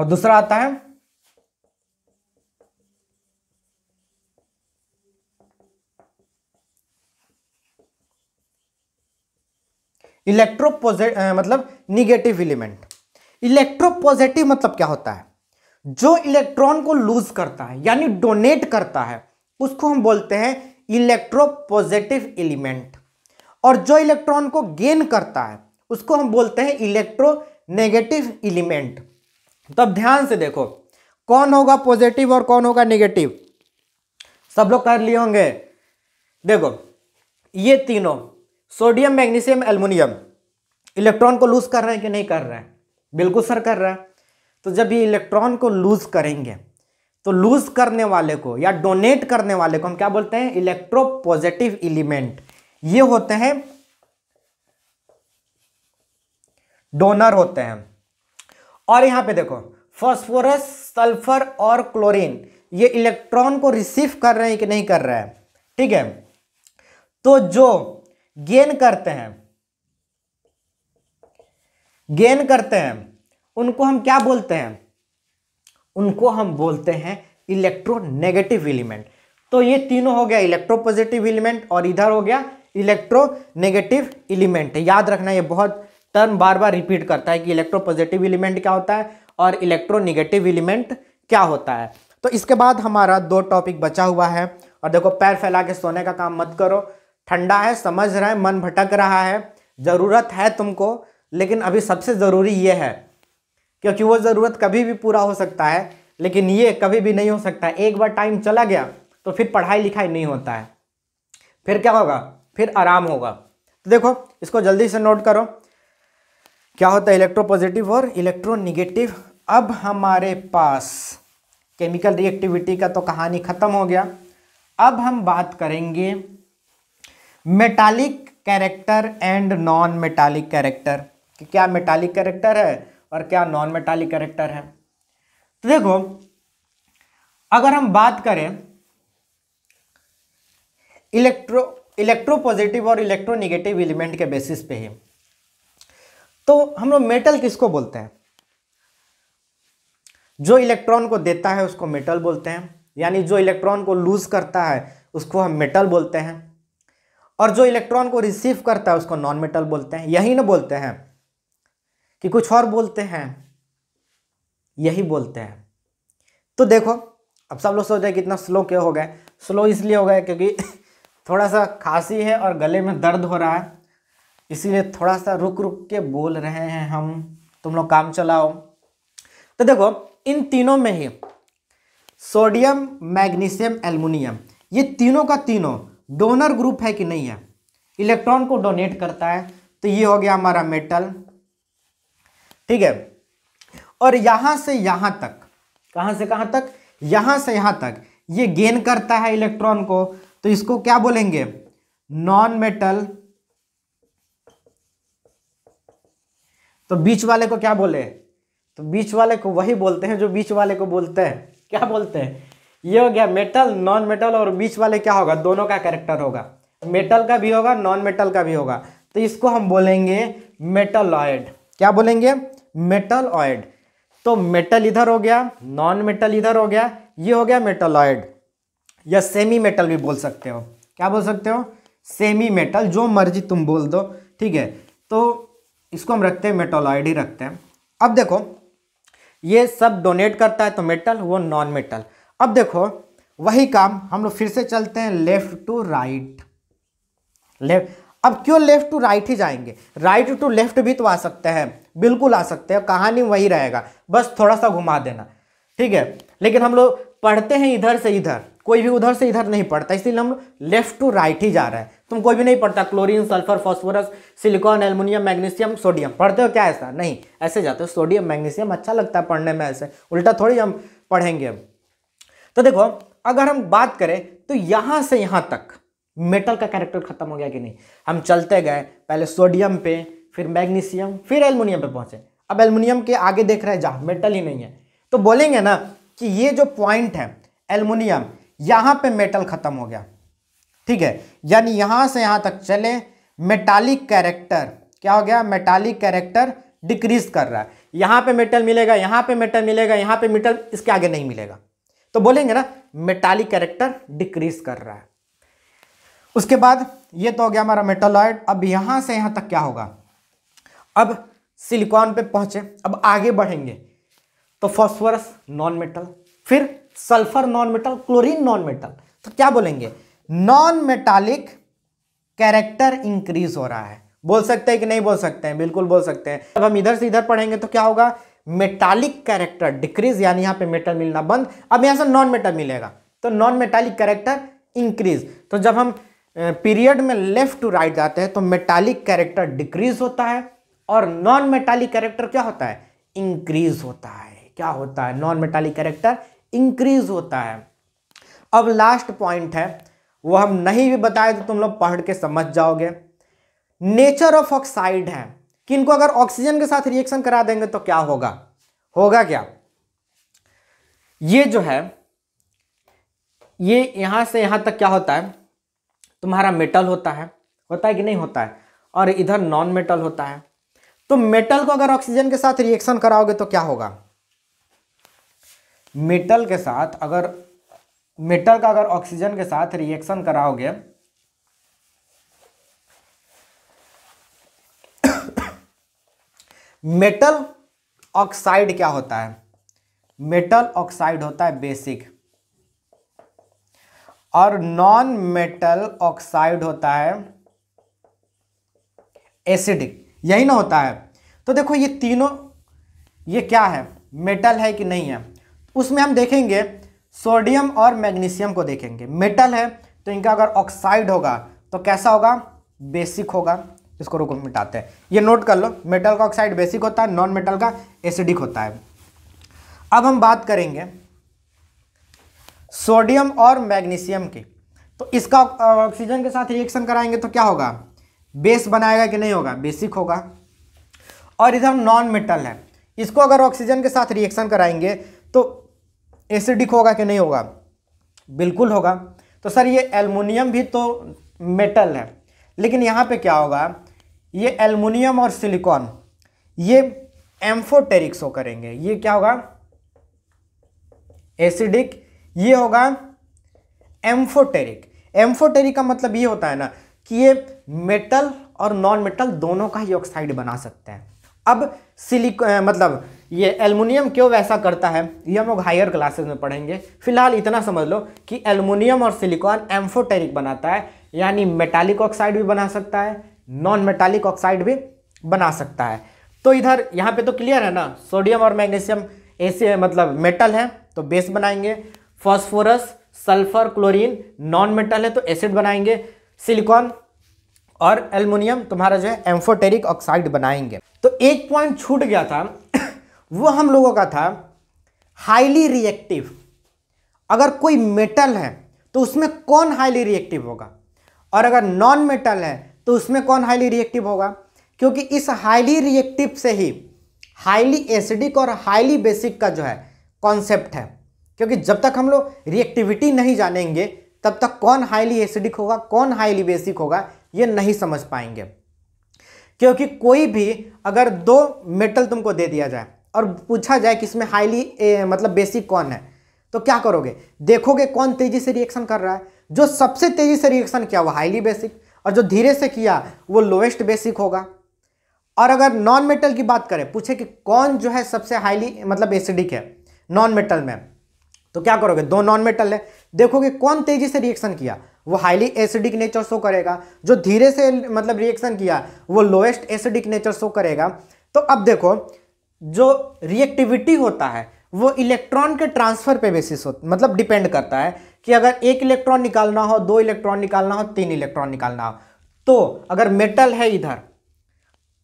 और दूसरा आता है इलेक्ट्रोपोजिट मतलब निगेटिव एलिमेंट इलेक्ट्रोपोजिटिव मतलब क्या होता है जो इलेक्ट्रॉन को लूज करता है यानी डोनेट करता है उसको हम बोलते हैं इलेक्ट्रोपोजिटिव एलिमेंट और जो इलेक्ट्रॉन को गेन करता है उसको हम बोलते हैं इलेक्ट्रो नेगेटिव एलिमेंट तब ध्यान से देखो कौन होगा पॉजिटिव और कौन होगा निगेटिव सब लोग कर लिए होंगे देखो ये तीनों सोडियम मैग्नीशियम एल्युमिनियम इलेक्ट्रॉन को लूज कर रहे हैं कि नहीं कर रहे हैं बिल्कुल सर कर रहा है तो जब ये इलेक्ट्रॉन को लूज करेंगे तो लूज करने वाले को या डोनेट करने वाले को हम क्या बोलते हैं इलेक्ट्रो पॉजिटिव एलिमेंट ये होते हैं डोनर होते हैं और यहाँ पे देखो फॉस्फोरस सल्फर और क्लोरीन ये इलेक्ट्रॉन को रिसीव कर रहे हैं कि नहीं कर रहे हैं ठीक है तो जो गेन करते हैं गेन करते हैं उनको हम क्या बोलते हैं उनको हम बोलते हैं इलेक्ट्रोनेगेटिव एलिमेंट तो ये तीनों हो गया इलेक्ट्रो पॉजिटिव एलिमेंट और इधर हो गया इलेक्ट्रोनेगेटिव एलिमेंट याद रखना ये बहुत टर्म बार बार रिपीट करता है कि इलेक्ट्रो पॉजिटिव एलिमेंट क्या होता है और इलेक्ट्रोनिगेटिव एलिमेंट क्या होता है तो इसके बाद हमारा दो टॉपिक बचा हुआ है और देखो पैर फैला के सोने का काम मत करो ठंडा है समझ रहा है मन भटक रहा है ज़रूरत है तुमको लेकिन अभी सबसे ज़रूरी ये है क्योंकि वो ज़रूरत कभी भी पूरा हो सकता है लेकिन ये कभी भी नहीं हो सकता एक बार टाइम चला गया तो फिर पढ़ाई लिखाई नहीं होता है फिर क्या होगा फिर आराम होगा तो देखो इसको जल्दी से नोट करो क्या होता है इलेक्ट्रो पॉजिटिव और इलेक्ट्रोनिगेटिव अब हमारे पास केमिकल रिएक्टिविटी का तो कहानी खत्म हो गया अब हम बात करेंगे metallic character and non metallic character कि क्या मेटालिक कैरेक्टर है और क्या नॉन मेटालिक कैरेक्टर है तो देखो अगर हम बात करें इलेक्ट्रो इलेक्ट्रो पॉजिटिव और इलेक्ट्रोनिगेटिव एलिमेंट के बेसिस पे ही तो हम लोग मेटल किसको बोलते हैं जो इलेक्ट्रॉन को देता है उसको मेटल बोलते हैं यानी जो इलेक्ट्रॉन को लूज करता है उसको हम मेटल बोलते हैं और जो इलेक्ट्रॉन को रिसीव करता है उसको नॉन मेटल बोलते हैं यही ना बोलते हैं कि कुछ और बोलते हैं यही बोलते हैं तो देखो अब सब लोग सोच रहे इतना स्लो क्यों हो गया स्लो इसलिए हो गए क्योंकि थोड़ा सा खांसी है और गले में दर्द हो रहा है इसीलिए थोड़ा सा रुक रुक के बोल रहे हैं हम तुम लोग काम चलाओ तो देखो इन तीनों में ही सोडियम मैग्नीशियम एल्युमिनियम ये तीनों का तीनों डोनर ग्रुप है कि नहीं है इलेक्ट्रॉन को डोनेट करता है तो ये हो गया हमारा मेटल ठीक है और यहां से यहां तक कहाँ से कहाँ तक यहां से यहां तक ये गेन करता है इलेक्ट्रॉन को तो इसको क्या बोलेंगे नॉन मेटल तो बीच वाले को क्या बोले तो बीच वाले को वही बोलते हैं जो बीच वाले को बोलते हैं क्या बोलते हैं ये हो गया मेटल नॉन मेटल और बीच वाले क्या होगा दोनों का कैरेक्टर होगा मेटल का भी होगा नॉन मेटल का भी होगा तो इसको हम बोलेंगे मेटलॉयड क्या बोलेंगे मेटलॉयड तो मेटल इधर हो गया नॉन मेटल इधर हो गया ये हो गया मेटलॉयड या सेमी मेटल भी बोल सकते हो क्या बोल सकते हो सेमी मेटल जो मर्जी तुम बोल दो ठीक है तो इसको हम रखते हैं ही रखते हैं अब देखो ये सब डोनेट करता है तो मेटल वो नॉन मेटल अब देखो वही काम हम लोग फिर से चलते हैं लेफ्ट टू राइट लेफ्ट अब क्यों लेफ्ट टू राइट ही जाएंगे राइट टू लेफ्ट भी तो आ सकते हैं बिल्कुल आ सकते हैं कहानी वही रहेगा बस थोड़ा सा घुमा देना ठीक है लेकिन हम लोग पढ़ते हैं इधर से इधर कोई भी उधर से इधर नहीं पड़ता इसलिए हम लेफ्ट टू राइट ही जा रहे हैं तुम कोई भी नहीं पढ़ता chlorine sulphur phosphorus silicon aluminium magnesium sodium पढ़ते हो क्या ऐसा नहीं ऐसे जाते हो सोडियम मैग्नीशियम अच्छा लगता है पढ़ने में ऐसे उल्टा थोड़ी हम पढ़ेंगे अब तो देखो अगर हम बात करें तो यहाँ से यहाँ तक मेटल का कैरेक्टर खत्म हो गया कि नहीं हम चलते गए पहले सोडियम पे फिर मैग्नीशियम फिर एलमोनियम पे पहुंचे अब एलमोनियम के आगे देख रहे हैं जहाँ मेटल ही नहीं है तो बोलेंगे ना कि ये जो पॉइंट है एल्युमिनियम यहां पे मेटल खत्म हो गया ठीक है यानी यहां से यहां तक चले मेटालिक कैरेक्टर क्या हो गया मेटालिक कैरेक्टर डिक्रीज कर रहा है यहां पे मेटल मिलेगा यहां पे मेटल मिलेगा यहां पे मेटल इसके आगे नहीं मिलेगा तो बोलेंगे ना मेटालिक कैरेक्टर डिक्रीज कर रहा है उसके बाद ये तो हो गया हमारा मेटोलॉइड अब यहां से यहां तक क्या होगा अब सिलिकॉन पे पहुंचे अब आगे बढ़ेंगे तो फॉस्फोरस नॉन मेटल फिर sulphur non metal chlorine non metal तो क्या बोलेंगे नॉन मेटालिक कैरेक्टर इंक्रीज हो रहा है बोल सकते हैं कि नहीं बोल सकते हैं बिल्कुल बोल सकते हैं अब हम इधर से इधर पढ़ेंगे तो क्या होगा मेटालिक कैरेक्टर डिक्रीज यानी यहां पे मेटल मिलना बंद अब यहां से नॉन मेटल मिलेगा तो नॉन मेटालिक कैरेक्टर इंक्रीज तो जब हम पीरियड में लेफ्ट टू राइट जाते हैं तो मेटालिक कैरेक्टर डिक्रीज होता है और नॉन मेटालिक कैरेक्टर क्या होता है इंक्रीज होता है क्या होता है नॉन मेटालिक कैरेक्टर इंक्रीज होता है अब लास्ट पॉइंट है वो हम नहीं भी बताए तो तुम लोग पढ़ के समझ जाओगे नेचर ऑफ ऑक्साइड है कि इनको अगर ऑक्सीजन के साथ रिएक्शन करा देंगे तो क्या होगा होगा क्या ये जो है ये यहां से यहां तक क्या होता है तुम्हारा मेटल होता है होता है कि नहीं होता है और इधर नॉन मेटल होता है तो मेटल को अगर ऑक्सीजन के साथ रिएक्शन कराओगे तो क्या होगा मेटल के साथ अगर मेटल का अगर ऑक्सीजन के साथ रिएक्शन कराओगे मेटल ऑक्साइड क्या होता है मेटल ऑक्साइड होता है बेसिक और नॉन मेटल ऑक्साइड होता है एसिडिक यही ना होता है तो देखो ये तीनों ये क्या है मेटल है कि नहीं है उसमें हम देखेंगे सोडियम और मैग्नीशियम को देखेंगे मेटल है तो इनका अगर ऑक्साइड होगा तो कैसा होगा बेसिक होगा इसको रुको मिटाते हैं ये नोट कर लो मेटल का ऑक्साइड बेसिक होता है नॉन मेटल का एसिडिक होता है अब हम बात करेंगे सोडियम और मैग्नीशियम की तो इसका ऑक्सीजन के साथ रिएक्शन कराएंगे तो क्या होगा बेस बनाएगा कि नहीं होगा बेसिक होगा और इधर नॉन मेटल है इसको अगर ऑक्सीजन के साथ रिएक्शन कराएंगे तो एसिडिक होगा कि नहीं होगा बिल्कुल होगा तो सर ये एलमोनियम भी तो मेटल है लेकिन यहाँ पे क्या होगा ये एलमोनियम और सिलिकॉन ये एम्फोटेरिक शो करेंगे ये क्या होगा एसिडिक ये होगा एम्फोटेरिक एम्फोटेरिक का मतलब ये होता है ना कि ये मेटल और नॉन मेटल दोनों का ही ऑक्साइड बना सकते हैं अब सिलिकॉन मतलब ये एलमुनियम क्यों वैसा करता है ये हम लोग हायर क्लासेस में पढ़ेंगे फिलहाल इतना समझ लो कि एलमुनियम और सिलिकॉन एम्फोटेरिक बनाता है यानी मेटालिक ऑक्साइड भी बना सकता है नॉन मेटालिक ऑक्साइड भी बना सकता है तो इधर यहाँ पे तो क्लियर है ना सोडियम और मैग्नीशियम ऐसे मतलब मेटल तो है तो बेस बनाएंगे phosphorus sulphur chlorine non metal है तो एसिड बनाएंगे सिलिकॉन और एल्युमिनियम तुम्हारा जो है एम्फोटेरिक ऑक्साइड बनाएंगे तो एक पॉइंट छूट गया था वो हम लोगों का था हाईली रिएक्टिव अगर कोई मेटल है तो उसमें कौन हाईली रिएक्टिव होगा और अगर नॉन मेटल है तो उसमें कौन हाईली रिएक्टिव होगा क्योंकि इस हाईली रिएक्टिव से ही हाईली एसिडिक और हाईली बेसिक का जो है कॉन्सेप्ट है क्योंकि जब तक हम लोग रिएक्टिविटी नहीं जानेंगे तब तक कौन हाईली एसिडिक होगा कौन हाईली बेसिक होगा ये नहीं समझ पाएंगे क्योंकि कोई भी अगर दो मेटल तुमको दे दिया जाए और पूछा जाए कि इसमें हाईली मतलब बेसिक कौन है तो क्या करोगे देखोगे कौन तेजी से रिएक्शन कर रहा है जो सबसे तेजी से रिएक्शन किया वो हाईली बेसिक और जो धीरे से किया वो लोएस्ट बेसिक होगा और अगर नॉन मेटल की बात करें पूछे कि कौन जो है सबसे हाईली मतलब एसिडिक है नॉन मेटल में तो क्या करोगे दो नॉन मेटल है देखोगे कौन तेजी से रिएक्शन किया वो हाईली एसिडिक नेचर शो करेगा जो धीरे से मतलब रिएक्शन किया वो लोएस्ट एसिडिक नेचर शो करेगा तो अब देखो जो रिएक्टिविटी होता है वो इलेक्ट्रॉन के ट्रांसफर पे बेसिस हो मतलब डिपेंड करता है कि अगर एक इलेक्ट्रॉन निकालना हो दो इलेक्ट्रॉन निकालना हो तीन इलेक्ट्रॉन निकालना हो तो अगर मेटल है इधर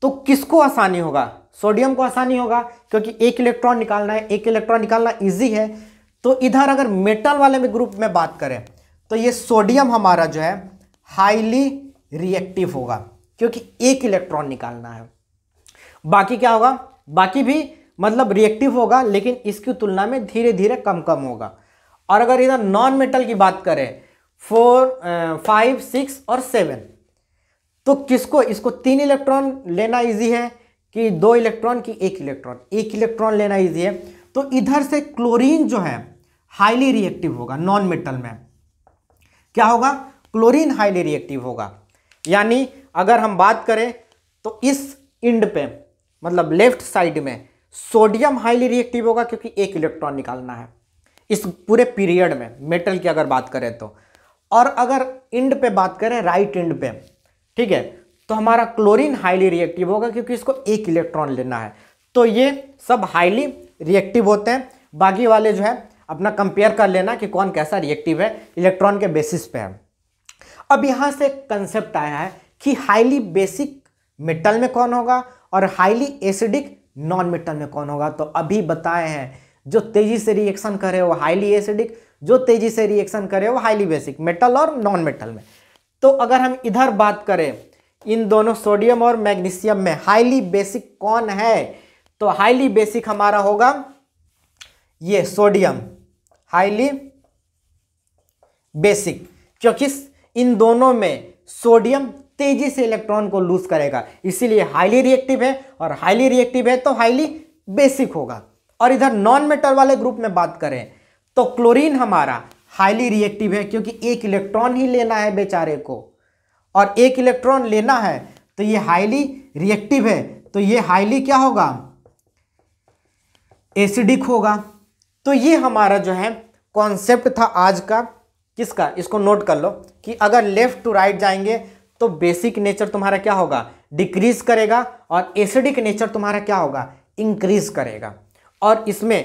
तो किसको आसानी होगा सोडियम को आसानी होगा क्योंकि एक इलेक्ट्रॉन निकालना है एक इलेक्ट्रॉन निकालना इजी है तो इधर अगर मेटल वाले में ग्रुप में बात करें तो ये सोडियम हमारा जो है हाईली रिएक्टिव होगा क्योंकि एक इलेक्ट्रॉन निकालना है बाकी क्या होगा बाकी भी मतलब रिएक्टिव होगा लेकिन इसकी तुलना में धीरे धीरे कम कम होगा और अगर इधर नॉन मेटल की बात करें फोर फाइव सिक्स और सेवन तो किसको इसको तीन इलेक्ट्रॉन लेना इजी है कि दो इलेक्ट्रॉन की एक इलेक्ट्रॉन एक इलेक्ट्रॉन लेना इजी है तो इधर से क्लोरीन जो है हाईली रिएक्टिव होगा नॉन मेटल में क्या होगा क्लोरीन हाईली रिएक्टिव होगा यानी अगर हम बात करें तो इस इंड पे मतलब लेफ्ट साइड में सोडियम हाईली रिएक्टिव होगा क्योंकि एक इलेक्ट्रॉन निकालना है इस पूरे पीरियड में मेटल की अगर बात करें तो और अगर इंड पे बात करें राइट इंड पे ठीक है तो हमारा क्लोरीन हाईली रिएक्टिव होगा क्योंकि इसको एक इलेक्ट्रॉन लेना है तो ये सब हाईली रिएक्टिव होते हैं बाकी वाले जो है अपना कंपेयर कर लेना कि कौन कैसा रिएक्टिव है इलेक्ट्रॉन के बेसिस पे है अब यहाँ से कंसेप्ट आया है कि हाईली बेसिक मेटल में कौन होगा और हाईली एसिडिक नॉन मेटल में कौन होगा तो अभी बताए हैं जो तेजी से रिएक्शन करे वो हाईली एसिडिक जो तेजी से रिएक्शन करे वो हाईली बेसिक मेटल और नॉन मेटल में तो अगर हम इधर बात करें इन दोनों सोडियम और मैग्नीशियम में हाईली बेसिक कौन है तो हाईली बेसिक हमारा होगा ये सोडियम हाईली बेसिक क्योंकि इन दोनों में सोडियम तेजी से इलेक्ट्रॉन को लूज करेगा इसीलिए हाईली रिएक्टिव है और हाईली रिएक्टिव है तो हाईली बेसिक होगा और इधर नॉन मेटल वाले ग्रुप में बात करें तो क्लोरीन हमारा हाईली रिएक्टिव है क्योंकि एक इलेक्ट्रॉन ही लेना है बेचारे को और एक इलेक्ट्रॉन लेना है तो ये हाईली रिएक्टिव है तो ये हाईली क्या होगा एसिडिक होगा तो ये हमारा जो है कॉन्सेप्ट था आज का किसका इसको नोट कर लो कि अगर लेफ्ट टू राइट जाएंगे तो बेसिक नेचर तुम्हारा क्या होगा डिक्रीज करेगा और एसिडिक नेचर तुम्हारा क्या होगा इंक्रीज करेगा और इसमें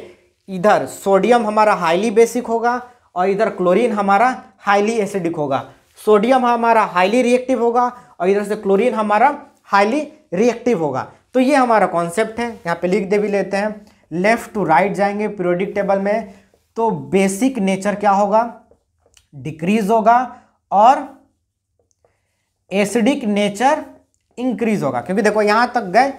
इधर सोडियम हमारा हाईली बेसिक होगा और इधर क्लोरीन हमारा हाईली एसिडिक होगा सोडियम हमारा हाईली रिएक्टिव होगा और इधर से क्लोरीन हमारा हाईली रिएक्टिव होगा तो ये हमारा कॉन्सेप्ट है यहाँ पे लिख दे भी लेते हैं लेफ्ट टू राइट जाएंगे पीरियोडिक टेबल में तो बेसिक नेचर क्या होगा डिक्रीज होगा और एसिडिक नेचर इंक्रीज होगा क्योंकि देखो यहाँ तक गए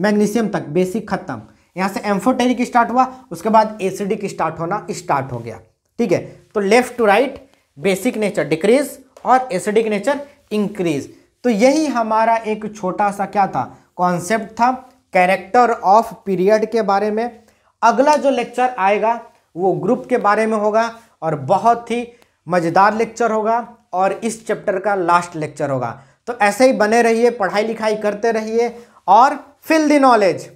मैग्नीशियम तक बेसिक खत्म यहाँ से एम्फोटेरिक स्टार्ट हुआ उसके बाद एसिडिक स्टार्ट होना स्टार्ट हो गया ठीक है तो left to right basic nature decrease और एसिडिक नेचर इंक्रीज तो यही हमारा एक छोटा सा क्या था कॉन्सेप्ट था कैरेक्टर ऑफ पीरियड के बारे में अगला जो लेक्चर आएगा वो ग्रुप के बारे में होगा और बहुत ही मज़ेदार लेक्चर होगा और इस चैप्टर का लास्ट लेक्चर होगा तो ऐसे ही बने रहिए पढ़ाई लिखाई करते रहिए और फिल द नॉलेज